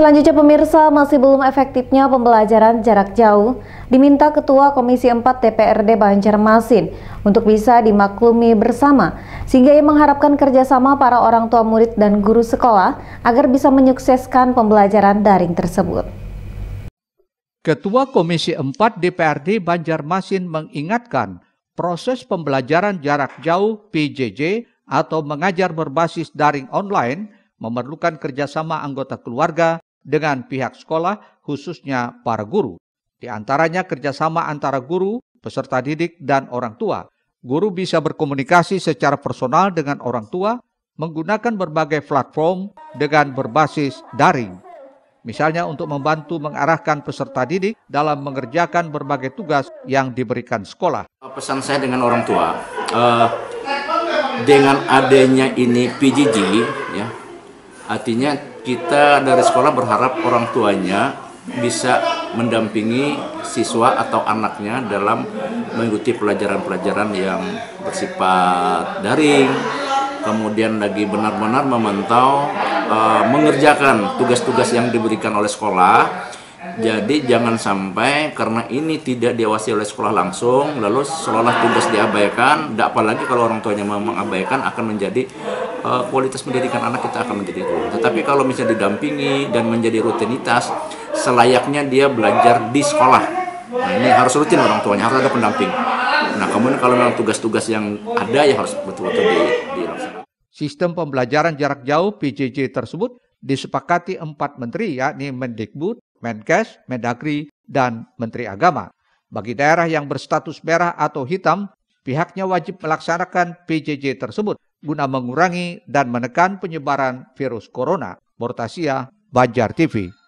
Selanjutnya pemirsa, masih belum efektifnya pembelajaran jarak jauh, diminta Ketua Komisi 4 DPRD Banjarmasin untuk bisa dimaklumi bersama, sehingga ia mengharapkan kerjasama para orang tua murid dan guru sekolah agar bisa menyukseskan pembelajaran daring tersebut. Ketua Komisi 4 DPRD Banjarmasin mengingatkan proses pembelajaran jarak jauh PJJ atau mengajar berbasis daring online memerlukan kerjasama anggota keluarga, dengan pihak sekolah, khususnya para guru. Di antaranya kerjasama antara guru, peserta didik, dan orang tua. Guru bisa berkomunikasi secara personal dengan orang tua menggunakan berbagai platform dengan berbasis daring. Misalnya untuk membantu mengarahkan peserta didik dalam mengerjakan berbagai tugas yang diberikan sekolah. Pesan saya dengan orang tua, uh, dengan adanya ini PJJ, ya, Artinya kita dari sekolah berharap orang tuanya bisa mendampingi siswa atau anaknya dalam mengikuti pelajaran-pelajaran yang bersifat daring, kemudian lagi benar-benar memantau uh, mengerjakan tugas-tugas yang diberikan oleh sekolah. Jadi jangan sampai karena ini tidak diawasi oleh sekolah langsung, lalu seolah tugas diabaikan, apalagi kalau orang tuanya mengabaikan akan menjadi Eh, kualitas pendidikan anak kita akan menjadi turun. Tetapi kalau misalnya didampingi dan menjadi rutinitas, selayaknya dia belajar di sekolah. Nah, ini harus rutin orang tuanya, harus ada pendamping. Nah, kemudian kalau memang tugas-tugas yang ada ya harus betul-betul di, di Sistem pembelajaran jarak jauh PJJ tersebut disepakati empat menteri yakni Mendikbud, Menkes, Mendagri, dan Menteri Agama. Bagi daerah yang berstatus merah atau hitam, pihaknya wajib melaksanakan PJJ tersebut guna mengurangi dan menekan penyebaran virus corona. Mortasia, Banjar TV.